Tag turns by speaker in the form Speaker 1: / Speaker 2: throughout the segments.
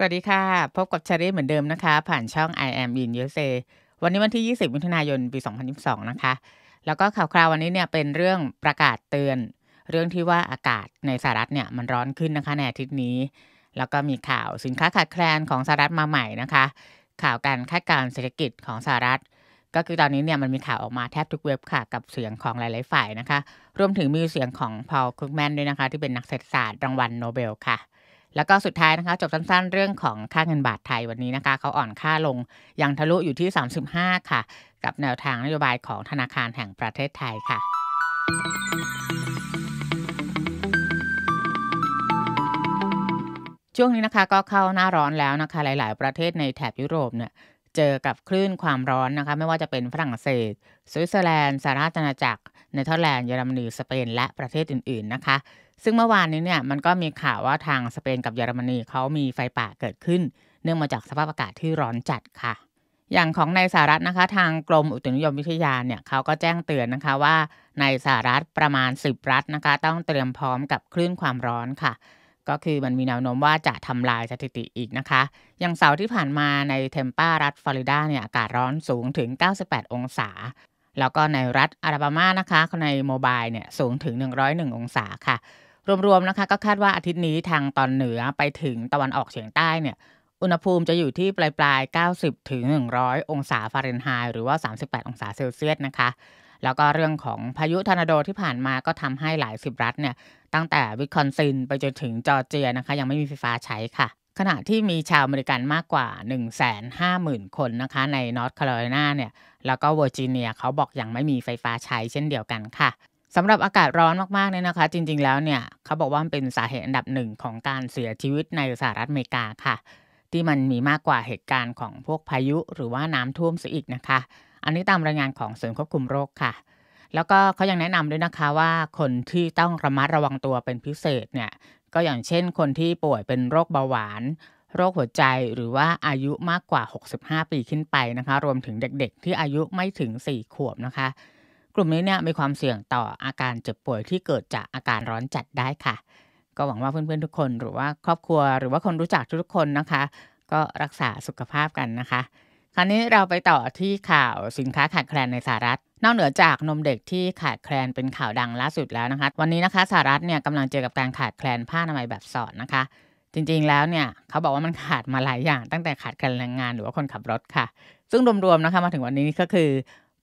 Speaker 1: สวัสดีค่ะ พบกับชารีเหมือนเดิมนะคะ ผ่านช่อง I am in USA วันนี้วันที่ 20มิถุนายนปี 2022นะคะแล้วก็ข่าวคราววันนี้เนี่ยเป็นเรื่องประกาศเตือน เรื่องที่ว่าอากาศในสหรัฐเนี่ยมันร้อนขึ้นนะคะในอาทิตย์นี้ แล้วก็มีข่าวสินค้าขาดแคลนของสหรัฐมาใหม่นะคะ ข่าวการคาดการเศรษฐกิจของสหรัฐ ก็คือตอนนี้เนี่ยมันมีข่าวออกมาแทบทุกเว็บค่ะกับเสียงของหลายๆฝ่ายนะคะรวมถึงมีเสียงของพอลคุกแมนด้วยนะคะที่เป็นนักเศรษฐศาสตร์รางวัลโนเบลค่ะแล้วก็สุดท้ายนะคะจบสั้นๆเรื่องของค่าเงินบาทไทยวันนี้นะคะเขาอ่อนค่าลงยังทะลุอยู่ที่ 35 ค่ะ กับแนวทางนโยบายของธนาคารแห่งประเทศไทยค่ะ ช่วงนี้นะคะก็เข้าหน้าร้อนแล้วนะคะ หลายๆประเทศในแถบยุโรปเนี่ย เจอกับคลื่นความร้อนนะคะ ไม่ว่าจะเป็นฝรั่งเศสสวิตเซอร์แลนด์สหราชอาณาจักรเนเธอร์แลนด์เยอรมนีสเปนและประเทศอื่นๆนะคะซึ่งเมื่อวานนี้เนี่ยมันก็มีข่าวว่าทางสเปนกับเยอรมนีเขามีไฟป่าเกิดขึ้น เนื่องมาจากสภาพอากาศที่ร้อนจัดค่ะ อย่างของในสหรัฐนะคะ ทางกรมอุตุนิยมวิทยาเนี่ยเขาก็แจ้งเตือนนะคะว่าในสหรัฐประมาณ 10 รัฐนะคะต้องเตรียมพร้อมกับคลื่นความร้อนค่ะ ก็คือมันมีแนวโน้มว่าจะทำลายสถิติอีกนะคะ อย่างเสาร์ที่ผ่านมาในเทมปารัฐฟลอริดาเนี่ยอากาศร้อนสูงถึง 98 องศา แล้วก็ในรัฐอาราบามา นะคะ ในโมบายเนี่ยสูงถึง 101 องศาค่ะรวมๆนะคะก็คาดว่าอาทิตย์นี้ทางตอนเหนือไปถึงตะวันออกเฉียงใต้เนี่ยอุณหภูมิจะอยู่ที่ปลายๆลาย90ถึง100 องศาฟาเรนไฮน์หรือว่า38 องศาเซลเซียสนะคะแล้วก็เรื่องของพายุทอร์นาโดที่ผ่านมาก็ทำให้หลายสิบรัฐเนี่ยตั้งแต่วิคอนซินไปจนถึงจอร์เจียนะคะยังไม่มีไฟฟ้าใช้ค่ะ ขณะที่มีชาวอเมริกันมากกว่า 150,000 คนนะคะ ในนอร์ทแคโรไลนาเนี่ยแล้วก็เวอร์จิเนียเขาบอกอยังไม่มีไฟฟ้าใช้เช่นเดียวกันค่ะสำหรับอากาศร้อนมากๆเนี่ยนะคะ จริงๆ แล้วเนี่ยเขาบอกว่ามันเป็นสาเหตุอันดับหนึ่งของการเสียชีวิตในสหรัฐอเมริกาค่ะ ที่มันมีมากกว่าเหตุการณ์ของพวกพายุหรือว่าน้ำท่วมซะอีกนะคะ อันนี้ตามรายงานของศูนย์ควบคุมโรคค่ะ แล้วก็เขายังแนะนำด้วยนะคะว่าคนที่ต้องระมัดระวังตัวเป็นพิเศษเนี่ยก็อย่างเช่นคนที่ป่วยเป็นโรคเบาหวาน โรคหัวใจหรือว่าอายุมากกว่า 65 ปีขึ้นไปนะคะ รวมถึงเด็กๆ ที่อายุไม่ถึง4ขวบนะคะลุ่มนี้เนี่ยมีความเสี่ยงต่ออาการเจ็บป่วยที่เกิดจากอาการร้อนจัดได้ค่ะ ก็หวังว่าเพื่อนๆทุกคนหรือว่าครอบครัว หรือว่าคนรู้จักทุกๆคนนะคะ ก็รักษาสุขภาพกันนะคะ คราวนี้เราไปต่อที่ข่าวสินค้าขาดแคลนในสหรัฐนอกเหนือจากนมเด็กที่ขาดแคลนเป็นข่าวดังล่าสุดแล้วนะคะ วันนี้นะคะสหรัฐเนี่ยกำลังเจอกับการขาดแคลนผ้าอนามัยแบบสอดนะคะ จริงๆแล้วเนี่ยเขาบอกว่ามันขาดมาหลายอย่างตั้งแต่ขาดแคลนแรงงาน หรือว่าคนขับรถค่ะ ซึ่งรวมๆนะคะมาถึงวันนี้ก็คือ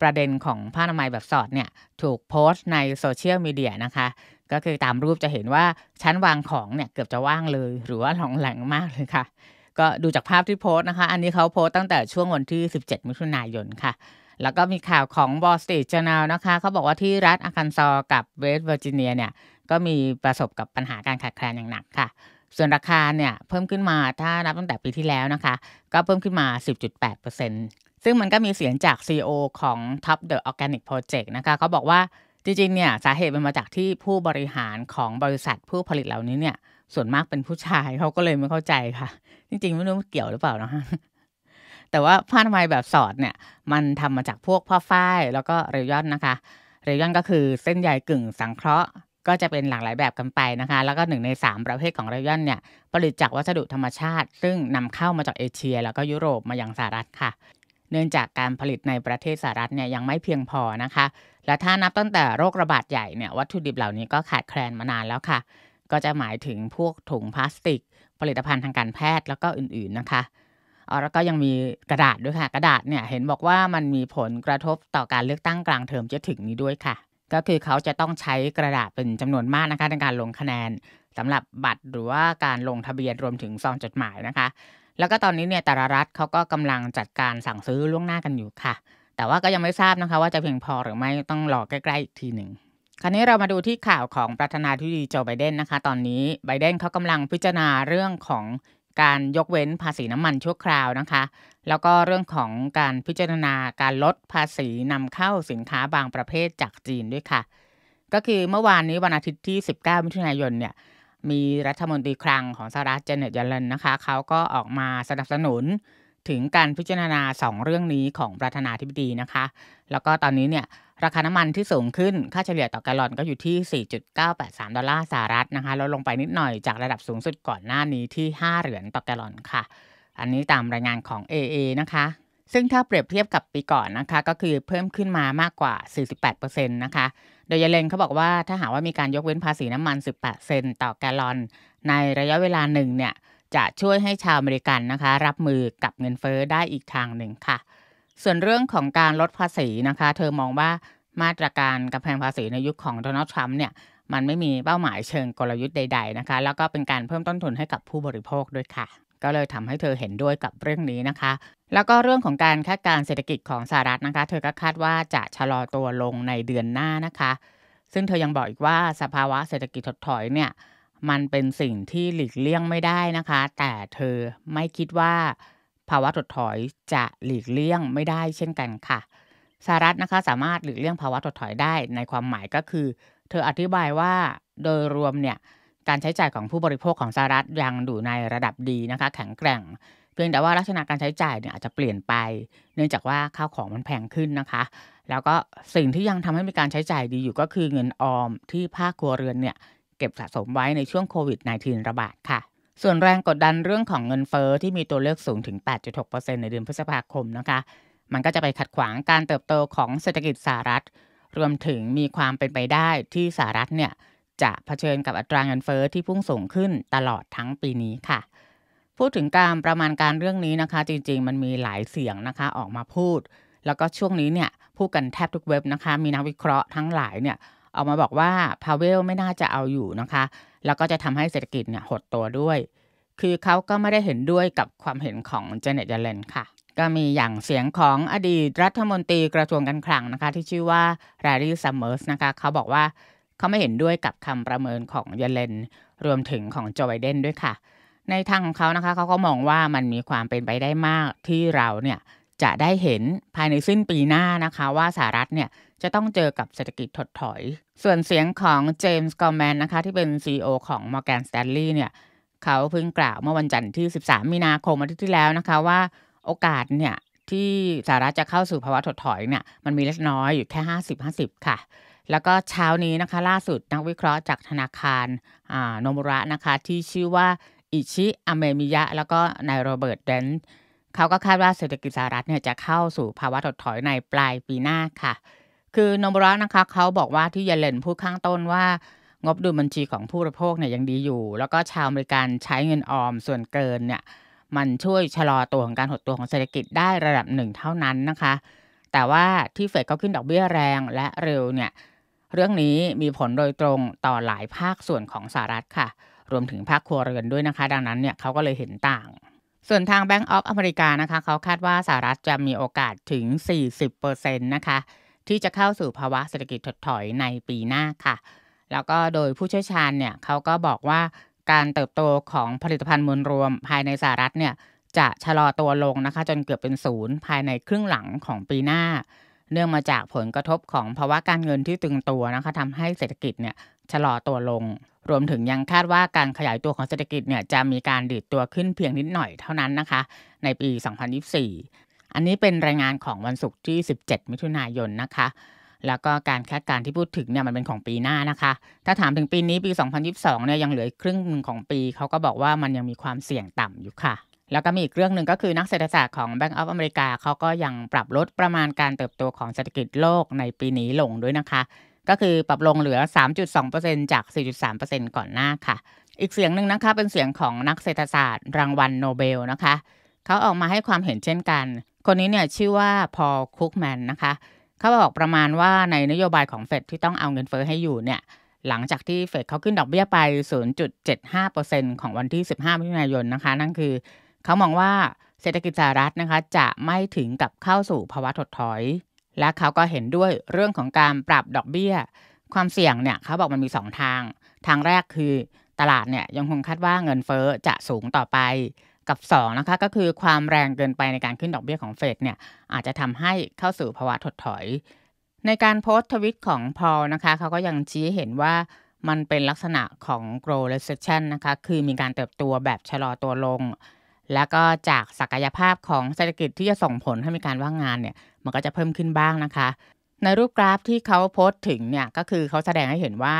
Speaker 1: ประเด็นของผ้าอนามัยแบบสอดเนี่ยถูกโพสต์ในโซเชียลมีเดียนะคะก็คือตามรูปจะเห็นว่าชั้นวางของเนี่ยเกือบจะว่างเลยหรือว่าหลงแหลงมากเลยค่ะ ก็ดูจากภาพที่โพสต์นะคะ อันนี้เขาโพสต์ตั้งแต่ช่วงวันที่ 17 มิถุนายนค่ะ แล้วก็มีข่าวของบอสติจนาลนะคะเขาบอกว่าที่รัฐอาคันซอกับเวสต์เวอร์จิเนียเนี่ยก็มีประสบกับปัญหาการขาดแคลนอย่างหนักค่ะส่วนราคาเนี่ยเพิ่มขึ้นมาถ้านับตั้งแต่ปีที่แล้วนะคะ ก็เพิ่มขึ้นมา 10.8%เซึ่งมันก็มีเสียงจาก CEO ของ Top The Organic Project นะคะเขาบอกว่าจริงๆ เนี่ยสาเหตุมันมาจากที่ผู้บริหารของบริษัทผู้ผลิตเหล่านี้เนี่ยส่วนมากเป็นผู้ชายเขาก็เลยไม่เข้าใจค่ะ จริงๆ ไม่รู้เกี่ยวหรือเปล่านะฮะแต่ว่าผ้าทำามแบบสอดเนี่ย มันทำมาจากพวกผ้าฝ้ายแล้วก็เรยอนนะคะเรยอนก็คือเส้นใยกึ่งสังเคราะห์ก็จะเป็นหลากหลายแบบกันไปนะคะ แล้วก็หนึ่งใน3ประเภทของเรยอนเนี่ยผลิตจากวัสดุธรรมชาติ ซึ่งนำเข้ามาจากเอเชีย แล้วก็ยุโรปมาอย่างสหรัฐค่ะเนื่องจากการผลิตในประเทศสหรัฐเนี่ยยังไม่เพียงพอนะคะ และถ้านับตั้งแต่โรคระบาดใหญ่เนี่ยวัตถุดิบเหล่านี้ก็ขาดแคลนมานานแล้วค่ะ ก็จะหมายถึงพวกถุงพลาสติก ผลิตภัณฑ์ทางการแพทย์แล้วก็อื่น ๆนะคะอ๋อแล้วก็ยังมีกระดาษด้วยค่ะ กระดาษเนี่ยเห็นบอกว่ามันมีผลกระทบต่อการเลือกตั้งกลางเทอมจะถึงนี้ด้วยค่ะ ก็คือเขาจะต้องใช้กระดาษเป็นจำนวนมากนะคะในการลงคะแนน สำหรับบัตรหรือว่าการลงทะเบียนรวมถึงซองจดหมายนะคะแล้วก็ตอนนี้เนี่ยแต่ละรัฐเขาก็กำลังจัดการสั่งซื้อล่วงหน้ากันอยู่ค่ะ แต่ว่าก็ยังไม่ทราบนะคะว่าจะเพียงพอหรือไม่ต้องรอใกล้ๆอีกทีหนึ่งคราวนี้เรามาดูที่ข่าวของประธานาธิบดีโจไบเดนนะคะ ตอนนี้ไบเดนเขากำลังพิจารณาเรื่องของการยกเว้นภาษีน้ำมันชั่วคราวนะคะ แล้วก็เรื่องของการพิจารณาการลดภาษีนำเข้าสินค้าบางประเภทจากจีนด้วยค่ะ ก็คือเมื่อวานนี้วันอาทิตย์ที่ 19มิถุนายนเนี่ยมีรัฐมนตรีคลังของสหรัฐเจเนตยัลเลนนะคะเขาก็ออกมาสนับสนุนถึงการพิจารณา 2 เรื่องนี้ของประธานาธิบดีนะคะ แล้วก็ตอนนี้เนี่ยราคาน้ำมันที่สูงขึ้นค่าเฉลี่ยต่อแกลลอนก็อยู่ที่4.983ดอลลาร์สหรัฐนะคะลดลงไปนิดหน่อยจากระดับสูงสุดก่อนหน้านี้ที่ 5 เหรียญต่อแกลลอนค่ะ อันนี้ตามรายงานของ AA นะคะซึ่งถ้าเปรียบเทียบกับปีก่อนนะคะก็คือเพิ่มขึ้นมามากกว่า 48%นะคะ โดยยเลนเขาบอกว่าถ้าหากว่ามีการยกเว้นภาษีน้ำมัน 18เซนต์ต่อแกลลอน ในระยะเวลาหนึ่งเนี่ยจะช่วยให้ชาวอเมริกันนะคะ รับมือกับเงินเฟอ้อได้อีกทางหนึ่งค่ะ ส่วนเรื่องของการลดภาษีนะคะ เธอมองว่ามาตรการกำแพงภาษีในยุคขของโดนัลด์ทรัมป์เนี่ยมันไม่มีเป้าหมายเชิงกลยุทธ์ใดๆนะคะแล้วก็เป็นการเพิ่มต้นทุนให้กับผู้บริโภคด้วยค่ะ ก็เลยทำให้เธอเห็นด้วยกับเรื่องนี้นะคะแล้วก็เรื่องของการคาดการเศรษฐกิจของสหรัฐนะคะ เธอก็คาดว่าจะชะลอตัวลงในเดือนหน้านะคะ ซึ่งเธอยังบอกอีกว่าสภาวะเศรษฐกิจถดถอยเนี่ย มันเป็นสิ่งที่หลีกเลี่ยงไม่ได้นะคะ แต่เธอไม่คิดว่า ภาวะถดถอยจะหลีกเลี่ยงไม่ได้เช่นกันค่ะ สหรัฐนะคะสามารถหลีกเลี่ยงภาวะถดถอยได้ในความหมายก็คือ เธออธิบายว่าโดยรวมเนี่ย การใช้จ่ายของผู้บริโภคของสหรัฐยังอยู่ในระดับดีนะคะ แข็งแกร่งเพียงแต่ว่าลักษณะการใช้จ่ายเนี่ยอาจจะเปลี่ยนไป เนื่องจากว่าข้าวของมันแพงขึ้นนะคะ แล้วก็สิ่งที่ยังทำให้มีการใช้จ่ายดีอยู่ก็คือเงินออม ที่ภาคครัวเรือนเนี่ยเก็บสะสมไว้ในช่วงโควิด -19 ระบาดค่ะ ส่วนแรงกดดันเรื่องของเงินเฟอ้อที่มีตัวเลขสูงถึง 8.6%ในเดือนพฤษภาคมนะคะ มันก็จะไปขัดขวางการเติบโตของเศรษฐกิจสหรัฐ รวมถึงมีความเป็นไปได้ที่สหรัฐเนี่ยจะะเผชิญกับอัตราเงินเฟอ้อที่พุ่งสูงขึ้นตลอดทั้งปีนี้ค่ะพูดถึงการประมาณการเรื่องนี้นะคะ จริงๆมันมีหลายเสียงนะคะออกมาพูด แล้วก็ช่วงนี้เนี่ยพูดกันแทบทุกเว็บนะคะ มีนักวิเคราะห์ทั้งหลายเนี่ยออกมาบอกว่าพาเวลไม่น่าจะเอาอยู่นะคะ แล้วก็จะทำให้เศรษฐกิจเนี่ยหดตัวด้วย คือเขาก็ไม่ได้เห็นด้วยกับความเห็นของเจเน็ตยจเลนค่ะก็มีอย่างเสียงของอดีตรัฐมนตรีกระทรวงการคลังนะคะ ที่ชื่อว่าแรดี้ซัมเมอร์สนะคะเขาบอกว่าเขาไม่เห็นด้วยกับคำประเมินของยาเลนรวมถึงของโจไบเดนด้วยค่ะในทางของเขานะคะเขาก็มองว่ามันมีความเป็นไปได้มากที่เราเนี่ยจะได้เห็นภายในสิ้นปีหน้านะคะว่าสหรัฐเนี่ยจะต้องเจอกับเศรษฐกิจถดถอย ส่วนเสียงของเจมส์กอลแมนนะคะที่เป็น CEO ของ Morgan Stanley เนี่ยเขาเพิ่งกล่าวเมื่อวันจันทร์ที่ 13 มีนาคมอาทิตย์ที่แล้วนะคะว่าโอกาสเนี่ยที่สหรัฐจะเข้าสู่ภาวะถดถอยเนี่ยมันมีเล็กน้อยอยู่แค่ 50-50 ค่ะ แล้วก็เช้านี้นะคะล่าสุดนักวิเคราะห์จากธนาคารโนมุระนะคะที่ชื่อว่าอิชิ อเมมิยะ แล้วก็ นายโรเบิร์ตเดนเขาก็คาดว่าเศรษฐกิจสหรัฐเนี่ยจะเข้าสู่ภาวะถดถอยในปลายปีหน้าค่ะ คือโนบุระนะคะเขาบอกว่าที่เยเลนพูดข้างต้นว่างบดุลบัญชีของผู้บริโภคเนี่ยยังดีอยู่ แล้วก็ชาวอเมริกันใช้เงินออมส่วนเกินเนี่ยมันช่วยชะลอตัวของการหดตัวของเศรษฐกิจได้ระดับหนึ่งเท่านั้นนะคะ แต่ว่าที่เฟดเขาขึ้นดอกเบี้ยแรงและเร็วเนี่ยเรื่องนี้มีผลโดยตรงต่อหลายภาคส่วนของสหรัฐค่ะรวมถึงภาคครัวเรือนด้วยนะคะ ดังนั้นเนี่ยเขาก็เลยเห็นต่าง ส่วนทาง Bank of อเมริกานะคะเขาคาดว่าสหรัฐจะมีโอกาสถึง 40%นะคะที่จะเข้าสู่ภาวะเศรษฐกิจถดถอยในปีหน้าค่ะ แล้วก็โดยผู้เชี่ยวชาญเนี่ยเขาก็บอกว่าการเติบโตของผลิตภัณฑ์มวลรวมภายในสหรัฐเนี่ย จะชะลอตัวลงนะคะ จนเกือบเป็นศูนย์ภายในครึ่งหลังของปีหน้า เนื่องมาจากผลกระทบของภาวะการเงินที่ตึงตัวนะคะทำให้เศรษฐกิจเนี่ยชะลอตัวลง รวมถึงยังคาดว่าการขยายตัวของเศรษฐกิจเนี่ยจะมีการดีดตัวขึ้นเพียงนิดหน่อยเท่านั้นนะคะ ในปี 2024 อันนี้เป็นรายงานของวันศุกร์ที่ 17 มิถุนายนนะคะ แล้วก็การคาดการณ์ที่พูดถึงเนี่ยมันเป็นของปีหน้านะคะ ถ้าถามถึงปีนี้ปี 2022 เนี่ยยังเหลือครึ่งหนึ่งของปีเขาก็บอกว่ามันยังมีความเสี่ยงต่ำอยู่ค่ะ แล้วก็มีอีกเรื่องหนึ่งก็คือนักเศรษฐศาสตร์ของ Bank of America เขาก็ยังปรับลดประมาณการเติบโตของเศรษฐกิจโลกในปีนี้ลงด้วยนะคะก็คือปรับลงเหลือ 3.2%จาก 4.3%ก่อนหน้าค่ะ อีกเสียงหนึ่งนะคะ เป็นเสียงของนักเศรษฐศาสตร์รางวัลโนเบลนะคะ เขาออกมาให้ความเห็นเช่นกัน คนนี้เนี่ยชื่อว่าพอลคุกแมนนะคะเขาบอกประมาณว่าในนโยบายของเฟดที่ต้องเอาเงินเฟอ้อให้อยู่เนี่ย หลังจากที่เฟดเขาขึ้นดอกเบี้ยไป 0.75%ของวันที่ 15มิถุนายนนะคะ นั่นคือเขามองว่าเศรษฐกิจสหรัฐนะคะจะไม่ถึงกับเข้าสู่ภาวะถดถอยและเขาก็เห็นด้วยเรื่องของการปรับดอกเบี้ย ความเสี่ยงเนี่ยเขาบอกมันมี 2 ทาง ทางแรกคือตลาดเนี่ยยังคงคาดว่าเงินเฟ้อจะสูงต่อไปกับ2นะคะก็คือความแรงเกินไปในการขึ้นดอกเบี้ยของเฟดเนี่ยอาจจะทำให้เข้าสู่ภาวะถดถอย ในการโพสต์ทวิตของพอลนะคะเขาก็ยังชี้เห็นว่ามันเป็นลักษณะของ grow recession นะคะคือมีการเติบโตแบบชะลอตัวลง แล้วก็จากศักยภาพของเศรษฐกิจที่จะส่งผลให้มีการว่างงานเนี่ยมันก็จะเพิ่มขึ้นบ้างนะคะ ในรูปกราฟที่เขาโพสต์ถึงเนี่ยก็คือเขาแสดงให้เห็นว่า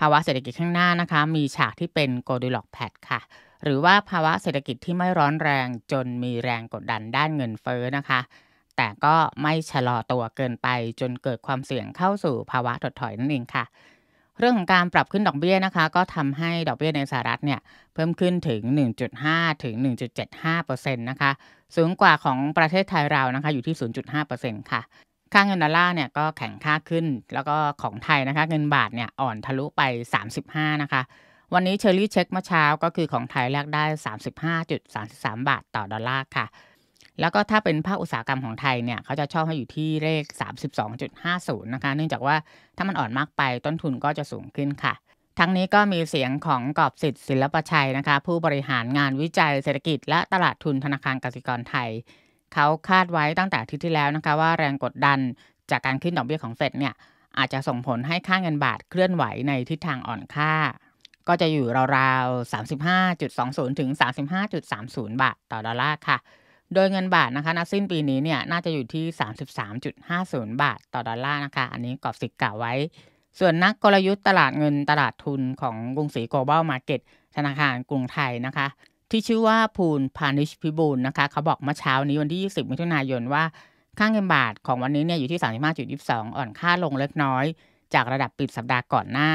Speaker 1: ภาวะเศรษฐกิจข้างหน้านะคะ มีฉากที่เป็นโกดิล็อกแพดค่ะ หรือว่าภาวะเศรษฐกิจที่ไม่ร้อนแรง จนมีแรงกดดันด้านเงินเฟ้อนะคะ แต่ก็ไม่ชะลอตัวเกินไปจนเกิดความเสี่ยงเข้าสู่ภาวะถดถอยนั่นเองค่ะเรื่องของการปรับขึ้นดอกเบี้ยนะคะ ก็ทำให้ดอกเบี้ยในสหรัฐเนี่ยเพิ่มขึ้นถึง 1.5 ถึง 1.75%นะคะสูงกว่าของประเทศไทยเรานะคะอยู่ที่ 0.5%ค่ะค่าเงินดอลลาร์เนี่ยก็แข็งค่าขึ้นแล้วก็ของไทยนะคะ เงินบาทเนี่ยอ่อนทะลุไป 35 นะคะ วันนี้เชอรี่เช็คเมื่อเช้าก็คือของไทยแลกได้ 35.33 บาทต่อดอลลาร์ค่ะแล้วก็ถ้าเป็นภาคอุตสาหกรรมของไทยเนี่ยเขาจะชอบให้อยู่ที่เลข32.50นะคะ เนื่องจากว่าถ้ามันอ่อนมากไปต้นทุนก็จะสูงขึ้นค่ะ ทั้งนี้ก็มีเสียงของกอบสิทธิ์ศิลปชัยนะคะ ผู้บริหารงานวิจัยเศรษฐกิจและตลาดทุนธนาคารกสิกรไทย เขาคาดไว้ตั้งแต่ที่ที่แล้วนะคะ ว่าแรงกดดันจากการขึ้นดอกเบี้ยของเฟดเนี่ย อาจจะส่งผลให้ค่าเงินบาทเคลื่อนไหวในทิศทางอ่อนค่า ก็จะอยู่ราวๆ35.20ถึง35.30 บาท ต่อดอลลาร์ค่ะโดยเงินบาทนะคะณสิ้นปีนี้เนี่ยน่าจะอยู่ที่ 33.50 บาท ต่อดอลลาร์นะคะ อันนี้กรอบสิทธิ์กล่าวไว้ ส่วนนักกลยุทธ์ตลาดเงินตลาดทุนของกรุงศรี global market ธนาคารกรุงไทยนะคะ ที่ชื่อว่าภูลพาณิชพิบูลนะคะ เขาบอกเมื่อเช้านี้วันที่ 20มิถุนายนว่าค่างเงินบาทของวันนี้เนี่ยอยู่ที่ 35.22 อ่อนค่าลงเล็กน้อย จากระดับปิดสัปดาห์ก่อนหน้า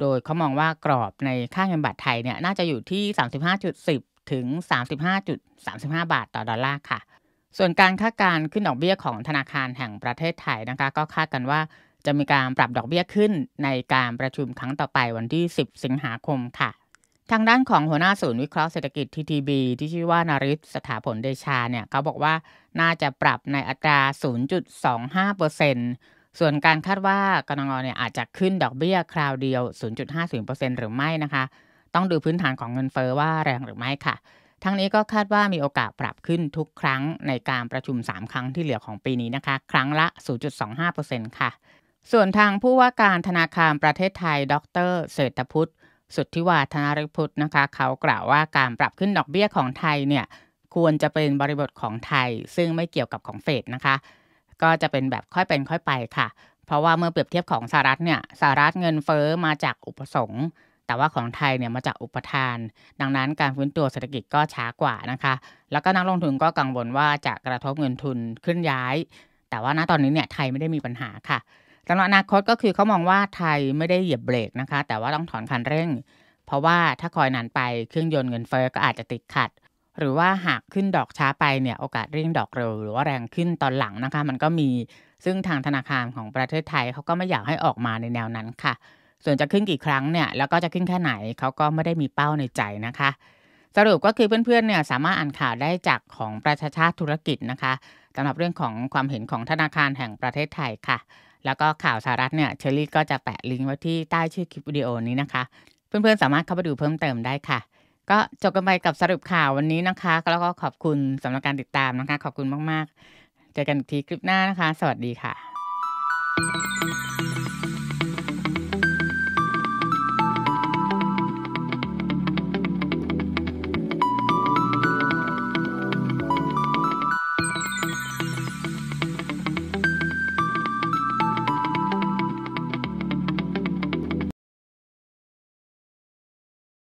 Speaker 1: โดยเขามองว่ากรอบในค่างเงินบาทไทยเนี่ยน่าจะอยู่ที่ 35.10ถึง 35.35 บาทต่อ ดอลลาร์ค่ะ ส่วนการคาดการขึ้นดอกเบี้ยของธนาคารแห่งประเทศไทยนะคะ ก็คาดกันว่าจะมีการปรับดอกเบี้ยขึ้นในการประชุมครั้งต่อไปวันที่ 10 สิงหาคมค่ะ ทางด้านของหัวหน้าศูนย์วิเคราะห์เศรษฐกิจ TTB ที่ชื่อว่านาริศสถาผลเดชาเนี่ยเขาบอกว่าน่าจะปรับในอัตรา0.25%ส่วนการคาดว่ากนงเนี่ยอาจจะขึ้นดอกเบี้ยคราวเดียว0.50%หรือไม่นะคะต้องดูพื้นฐานของเงินเฟอ้อว่าแรงหรือไม่ค่ะ ทั้งนี้ก็คาดว่ามีโอกาสปรับขึ้นทุกครั้งในการประชุม 3 ครั้งที่เหลือของปีนี้นะคะ ครั้งละ 0.25%ค่ะ ส่วนทางผู้ว่าการธนาคารประเทศไทย ดร เศรษฐพุทธสุทธิวาธนาริพุทธนะคะ เขากล่าวว่าการปรับขึ้นดอกเบี้ยของไทยเนี่ย ควรจะเป็นบริบทของไทย ซึ่งไม่เกี่ยวกับของเฟดนะคะ ก็จะเป็นแบบค่อยเป็นค่อยไปค่ะ เพราะว่าเมื่อเปรียบเทียบของสหรัฐเนี่ย สหรัฐเงินเฟอ้อมาจากอุปสงค์แต่ว่าของไทยเนี่ยมาจากอุปทาน ดังนั้นการฟื้นตัวเศรษฐกิจก็ช้ากว่านะคะ แล้วก็นักลงทุนก็กังวลว่าจะกระทบเงินทุนขึ้นย้าย แต่ว่าณตอนนี้เนี่ยไทยไม่ได้มีปัญหาค่ะสำหรับอนาคตก็คือเขามองว่าไทยไม่ได้เหยียบเบรกนะคะ แต่ว่าต้องถอนคันเร่ง เพราะว่าถ้าคอยนานไปเครื่องยนต์เงินเฟอ้อก็อาจจะติดขัด หรือว่าหากขึ้นดอกช้าไปเนี่ยโอกาสเร่งดอกเร็วหรือว่าแรงขึ้นตอนหลังนะคะ มันก็มีซึ่งทางธนาคารของประเทศไทยเขาก็ไม่อยากให้ออกมาในแนวนั้นค่ะส่วนจะขึ้นกี่ครั้งเนี่ยแล้วก็จะขึ้นแค่ไหนเขาก็ไม่ได้มีเป้าในใจนะคะ สรุปก็คือเพื่อนๆเนี่ยสามารถอ่านข่าวได้จากของประชาชาติธุรกิจนะคะสำหรับเรื่องของความเห็นของธนาคารแห่งประเทศไทยค่ะ แล้วก็ข่าวสารัฐเนี่ยเชอรี่ก็จะแปะลิงก์ไว้ที่ใต้ชื่อคลิปวิดีโอนี้นะคะ เพื่อนๆสามารถเข้าไปดูเพิ่มเติมได้ค่ะ ก็จบกันไปกับสรุปข่าววันนี้นะคะแล้วก็ขอบคุณสำหรับการติดตามนะคะ ขอบคุณมากๆเจอกันอีกทีคลิปหน้านะคะ สวัสดีค่ะ